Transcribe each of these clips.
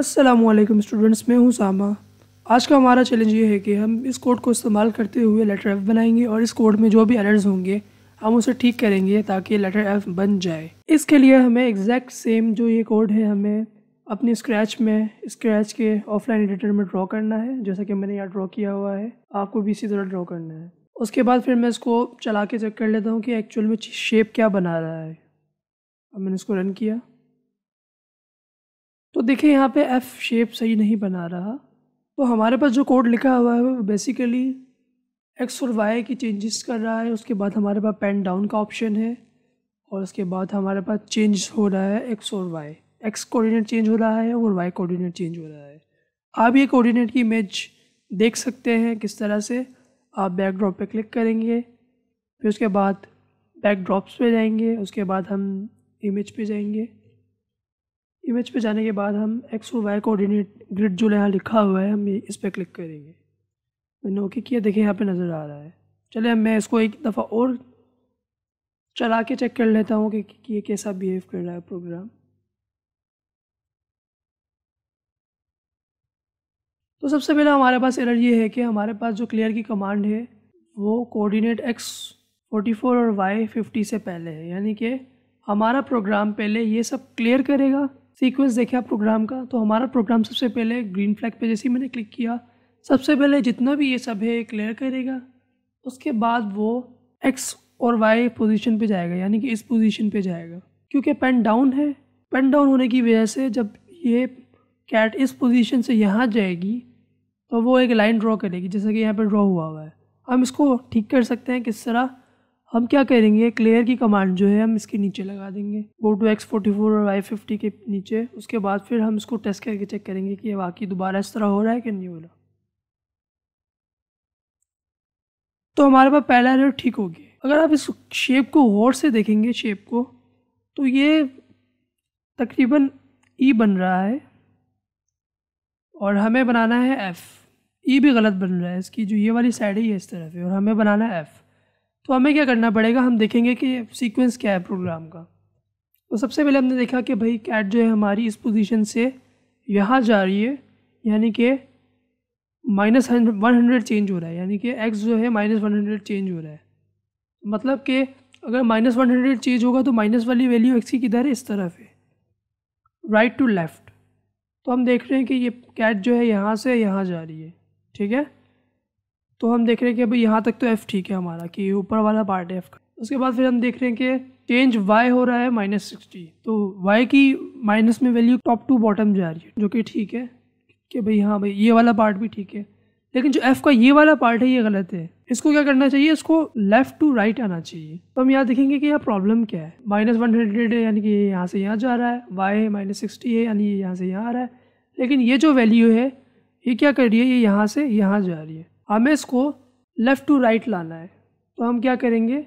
Aslam students मैं हूं सामा आज का हमारा चैलेंज ये है कि हम इस कोड को इस्तेमाल करते हुए लेटर एफ़ बनाएंगे और इस कोड में जो भी एरर्स होंगे हम उसे ठीक करेंगे ताकि लेटर एफ़ बन जाए इसके लिए हमें एग्जैक्ट सेम जो ये कोड है हमें अपनी स्क्रैच में स्क्रैच के ऑफलाइन एडिटर में ड्रॉ करना है जैसा कि मैंने यहाँ ड्रॉ किया हुआ है आपको भी इसी तरह ड्रॉ करना है उसके बाद फिर मैं इसको चला के चेक कर लेता हूँ कि एक्चुअल में शेप क्या बना रहा है अब मैंने इसको रन किया तो देखिए यहाँ पे एफ़ शेप सही नहीं बना रहा तो हमारे पास जो कोड लिखा हुआ है वो बेसिकली एक्स और वाई की चेंजेस कर रहा है उसके बाद हमारे पास पेन डाउन का ऑप्शन है और उसके बाद हमारे पास चेंज हो रहा है एक्स और वाई एक्स कोऑर्डिनेट चेंज हो रहा है और वाई कोऑर्डिनेट चेंज हो रहा है आप ये कोऑर्डिनेट की इमेज देख सकते हैं किस तरह से आप बैकड्रॉप पे क्लिक करेंगे फिर उसके बाद बैकड्रॉप्स पे जाएंगे उसके बाद हम इमेज पे जाएंगे इमेज पे जाने के बाद हम एक्स और वाई कोऑर्डिनेट ग्रिड जो यहाँ लिखा हुआ है हम इस पर क्लिक करेंगे मैंने ओके किया देखिए यहाँ पे नज़र आ रहा है चले मैं इसको एक दफ़ा और चला के चेक कर लेता हूँ कि, कि ये कैसा बिहेव कर रहा है प्रोग्राम तो सबसे पहले हमारे पास एरर ये है कि हमारे पास जो क्लियर की कमांड है वो कोऑर्डिनेट एक्स 44 और वाई 50 से पहले है यानी कि हमारा प्रोग्राम पहले ये सब क्लियर करेगा सीक्वेंस देखे आप प्रोग्राम का तो हमारा प्रोग्राम सबसे पहले ग्रीन फ्लैग पे जैसे ही मैंने क्लिक किया सबसे पहले जितना भी ये सब है क्लियर करेगा उसके बाद वो एक्स और वाई पोजीशन पे जाएगा यानी कि इस पोजीशन पे जाएगा क्योंकि पेन डाउन है पेन डाउन होने की वजह से जब ये कैट इस पोजीशन से यहाँ जाएगी तो वो एक लाइन ड्रॉ करेगी जैसे कि यहाँ पर ड्रॉ हुआ हुआ है हम इसको ठीक कर सकते हैं किस तरह हम क्या करेंगे क्लियर की कमांड जो है हम इसके नीचे लगा देंगे go to X forty four और वाई फिफ्टी के नीचे उसके बाद फिर हम इसको टेस्ट करके चेक करेंगे कि वाकई दोबारा इस तरह हो रहा है कि नहीं हो रहा तो हमारे पास पहला एरर ठीक हो गया अगर आप इस शेप को गौर से देखेंगे शेप को तो ये तकरीबन ई e बन रहा है और हमें बनाना है एफ़ ई e भी गलत बन रहा है इसकी जो ये वाली साइड है ये इस तरफ है और हमें बनाना है एफ़ तो हमें क्या करना पड़ेगा हम देखेंगे कि सीक्वेंस क्या है प्रोग्राम का तो सबसे पहले हमने देखा कि भाई कैट जो है हमारी इस पोजीशन से यहाँ जा रही है यानी कि माइनस वन हंड्रेड चेंज हो रहा है यानी कि एक्स जो है माइनस वन हंड्रेड चेंज हो रहा है मतलब कि अगर माइनस वन हंड्रेड चेंज होगा तो माइनस वाली वैल्यू एक्स की किधर है इस तरफ है राइट टू लेफ़्ट तो हम देख रहे हैं कि ये कैट जो है यहाँ से यहाँ जा रही है ठीक है तो हम देख रहे हैं कि अभी यहाँ तक तो एफ़ ठीक है हमारा कि ऊपर वाला पार्ट है एफ़ का उसके बाद फिर हम देख रहे हैं कि चेंज वाई हो रहा है माइनस सिक्सटी तो वाई की माइनस में वैल्यू टॉप टू बॉटम जा रही है जो कि ठीक है कि भाई हाँ भाई ये वाला पार्ट भी ठीक है लेकिन जो एफ़ का ये वाला पार्ट है ये गलत है इसको क्या करना चाहिए इसको लेफ़्ट टू राइट आना चाहिए तो हम यहाँ देखेंगे कि यहाँ प्रॉब्लम क्या है माइनस वन हंड्रेड है यानी कि ये यहाँ से यहाँ जा रहा है वाई माइनस सिक्सटी है यानी ये यहाँ से यहाँ आ रहा है लेकिन ये जो वैल्यू है ये क्या कर रही है ये यहाँ से यहाँ जा रही है हमें इसको लेफ़्ट टू राइट लाना है तो हम क्या करेंगे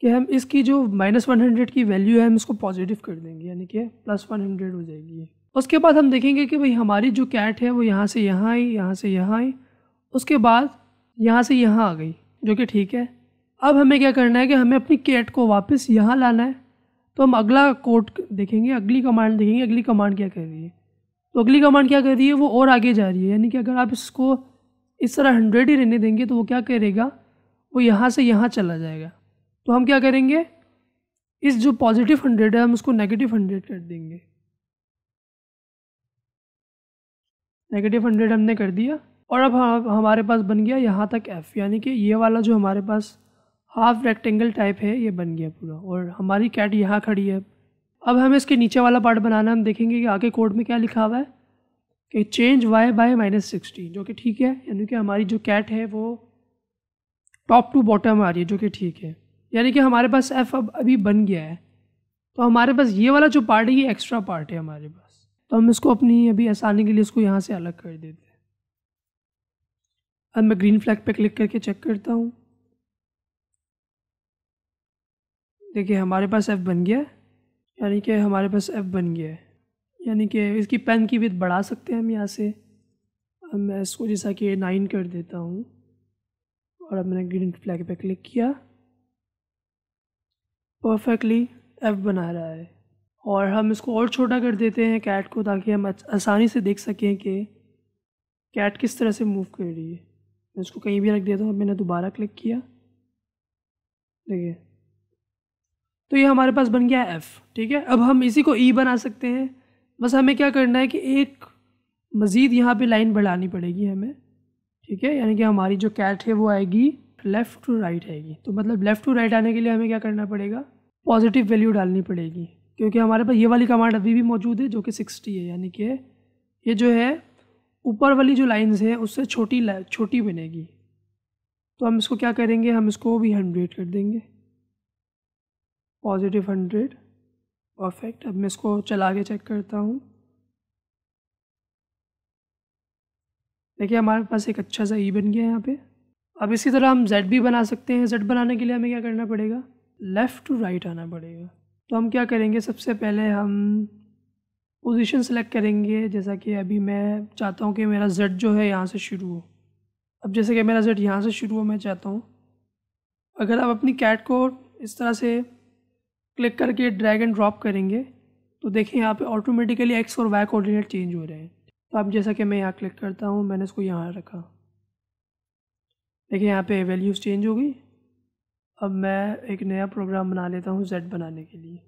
कि हम इसकी जो माइनस वन हंड्रेड की वैल्यू है हम इसको पॉजिटिव कर देंगे यानी कि प्लस वन हंड्रेड हो जाएगी उसके बाद हम देखेंगे कि भाई हमारी जो कैट है वो यहाँ से यहाँ आई यहाँ से यहाँ आई उसके बाद यहाँ से यहाँ आ गई जो कि ठीक है अब हमें क्या करना है कि हमें अपनी कैट को वापस यहाँ लाना है तो हम अगला कोड देखेंगे अगली कमांड देखेंगे अगली कमांड क्या कर रही है तो अगली कमांड क्या कर रही है वो और आगे जा रही है यानी कि अगर आप इसको इस तरह हंड्रेड ही रहने देंगे तो वो क्या करेगा वो यहाँ से यहाँ चला जाएगा तो हम क्या करेंगे इस जो पॉजिटिव हंड्रेड है हम उसको नेगेटिव हंड्रेड कर देंगे नेगेटिव हंड्रेड हमने कर दिया और अब हम, हाँ, हमारे पास बन गया यहाँ तक एफ़ यानी कि ये वाला जो हमारे पास हाफ रेक्टेंगल टाइप है ये बन गया पूरा और हमारी कैट यहाँ खड़ी है अब हमें इसके नीचे वाला पार्ट बनाना हम देखेंगे कि आगे कोड में क्या लिखा हुआ है कि change Y by minus sixteen जो कि ठीक है यानी कि हमारी जो कैट है वो टॉप टू बॉटम आ रही है जो कि ठीक है यानी कि हमारे पास एफ अब अभी बन गया है तो हमारे पास ये वाला जो पार्ट है ये एक्स्ट्रा पार्ट है हमारे पास तो हम इसको अपनी अभी आसानी के लिए इसको यहाँ से अलग कर देते हैं अब मैं ग्रीन फ्लैग पे क्लिक करके चेक करता हूँ देखिए हमारे पास एफ़ बन गया यानी कि हमारे पास एफ़ बन गया है यानी कि इसकी पेन की विथ बढ़ा सकते हैं हम यहाँ से अब मैं इसको जैसा कि नाइन कर देता हूँ और अब मैंने ग्रीन फ्लैग पे क्लिक किया परफेक्टली एफ बना रहा है और हम इसको और छोटा कर देते हैं कैट को ताकि हम आसानी से देख सकें कि कैट किस तरह से मूव कर रही है मैं इसको कहीं भी रख देता हूँ तो अब मैंने दोबारा क्लिक किया देखिए तो ये हमारे पास बन गया एफ़ ठीक है अब हम इसी को ई e बना सकते हैं बस हमें क्या करना है कि एक मज़ीद यहाँ पे लाइन बढ़ानी पड़ेगी हमें ठीक है यानी कि हमारी जो कैट है वो आएगी लेफ़्ट टू राइट आएगी तो मतलब लेफ़्ट टू राइट आने के लिए हमें क्या करना पड़ेगा पॉजिटिव वैल्यू डालनी पड़ेगी क्योंकि हमारे पास ये वाली कमांड अभी भी मौजूद है जो कि सिक्सटी है यानी कि ये जो है ऊपर वाली जो लाइन्स हैं उससे छोटी छोटी बनेगी तो हम इसको क्या करेंगे हम इसको भी हंड्रेड कर देंगे पॉजिटिव हंड्रेड परफेक्ट अब मैं इसको चला के चेक करता हूँ देखिए हमारे पास एक अच्छा सा ई e बन गया यहाँ पे अब इसी तरह हम जेड भी बना सकते हैं जेड बनाने के लिए हमें क्या करना पड़ेगा लेफ़्ट टू राइट आना पड़ेगा तो हम क्या करेंगे सबसे पहले हम पोजीशन सेलेक्ट करेंगे जैसा कि अभी मैं चाहता हूँ कि मेरा जेड जो है यहाँ से शुरू हो अब जैसे कि मेरा जेड यहाँ से शुरू हो मैं चाहता हूँ अगर आप अपनी कैट को इस तरह से क्लिक करके ड्रैग एंड ड्रॉप करेंगे तो देखिए यहाँ पे ऑटोमेटिकली एक्स और वाई कोऑर्डिनेट चेंज हो रहे हैं तो अब जैसा कि मैं यहाँ क्लिक करता हूँ मैंने इसको यहाँ रखा देखिए यहाँ पे वैल्यूज़ चेंज हो गई अब मैं एक नया प्रोग्राम बना लेता हूँ जेड बनाने के लिए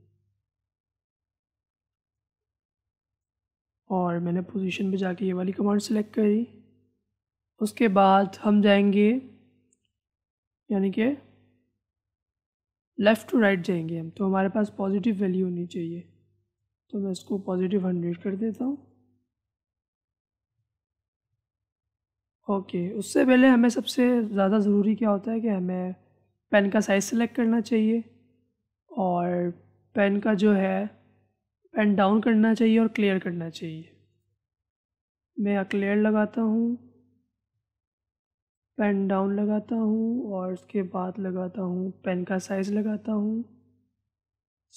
और मैंने पोजीशन पे जाके ये वाली कमांड सेलेक्ट करी उसके बाद हम जाएंगे यानी कि लेफ़्ट टू राइट जाएंगे हम तो हमारे पास पॉजिटिव वैल्यू होनी चाहिए तो मैं इसको पॉजिटिव हंड्रेड कर देता हूँ ओके उससे पहले हमें सबसे ज़्यादा ज़रूरी क्या होता है कि हमें पेन का साइज़ सेलेक्ट करना चाहिए और पेन का जो है पेन डाउन करना चाहिए और क्लियर करना चाहिए मैं क्लियर लगाता हूँ पेन डाउन लगाता हूँ और उसके बाद लगाता हूँ पेन का साइज़ लगाता हूँ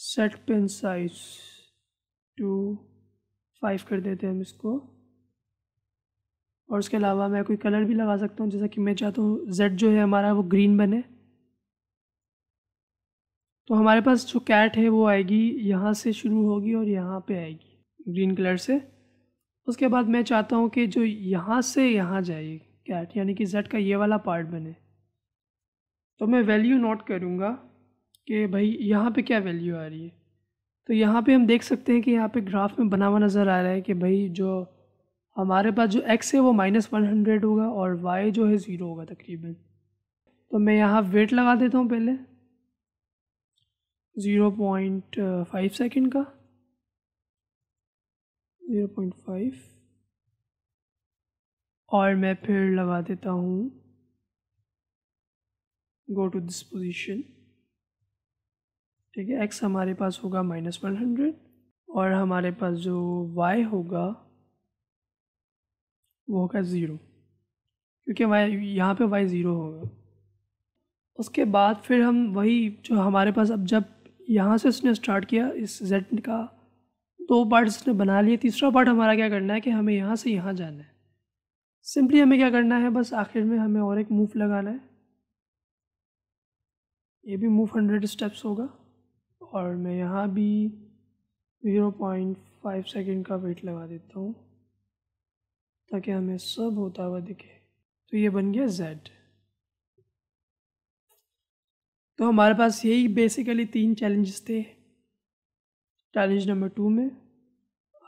set pen size to five कर देते हैं हम इसको और उसके अलावा मैं कोई कलर भी लगा सकता हूँ जैसा कि मैं चाहता हूँ जेड जो है हमारा वो ग्रीन बने तो हमारे पास जो कैट है वो आएगी यहाँ से शुरू होगी और यहाँ पे आएगी ग्रीन कलर से उसके बाद मैं चाहता हूँ कि जो यहाँ से यहाँ जाएगी कैट यानी कि जेड का ये वाला पार्ट बने तो मैं वैल्यू नोट करूँगा कि भाई यहाँ पे क्या वैल्यू आ रही है तो यहाँ पे हम देख सकते हैं कि यहाँ पे ग्राफ में बना हुआ नज़र आ रहा है कि भाई जो हमारे पास जो एक्स है वो माइनस वन हंड्रेड होगा और वाई जो है ज़ीरो होगा तकरीबन तो मैं यहाँ वेट लगा देता हूँ पहले ज़ीरो पॉइंट फाइव सेकेंड का ज़ीरो पॉइंट फाइव और मैं फिर लगा देता हूँ गो टू दिस पोजिशन ठीक है एक्स हमारे पास होगा माइनस वन हंड्रेड और हमारे पास जो वाई होगा वो होगा ज़ीरो क्योंकि वाई यहाँ पे वाई ज़ीरो होगा उसके बाद फिर हम वही जो हमारे पास अब जब यहाँ से उसने स्टार्ट किया इस जेड का दो पार्ट उसने बना लिए तीसरा पार्ट हमारा क्या करना है कि हमें यहाँ से यहाँ जाना है सिंपली हमें क्या करना है बस आखिर में हमें और एक मूव लगाना है ये भी मूव हंड्रेड स्टेप्स होगा और मैं यहाँ भी ज़ीरो पॉइंट फाइव सेकेंड का वेट लगा देता हूँ ताकि हमें सब होता हुआ दिखे तो ये बन गया जेड तो हमारे पास यही बेसिकली तीन चैलेंजेस थे चैलेंज नंबर टू में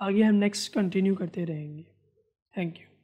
आगे हम नेक्स्ट कंटिन्यू करते रहेंगे थैंक यू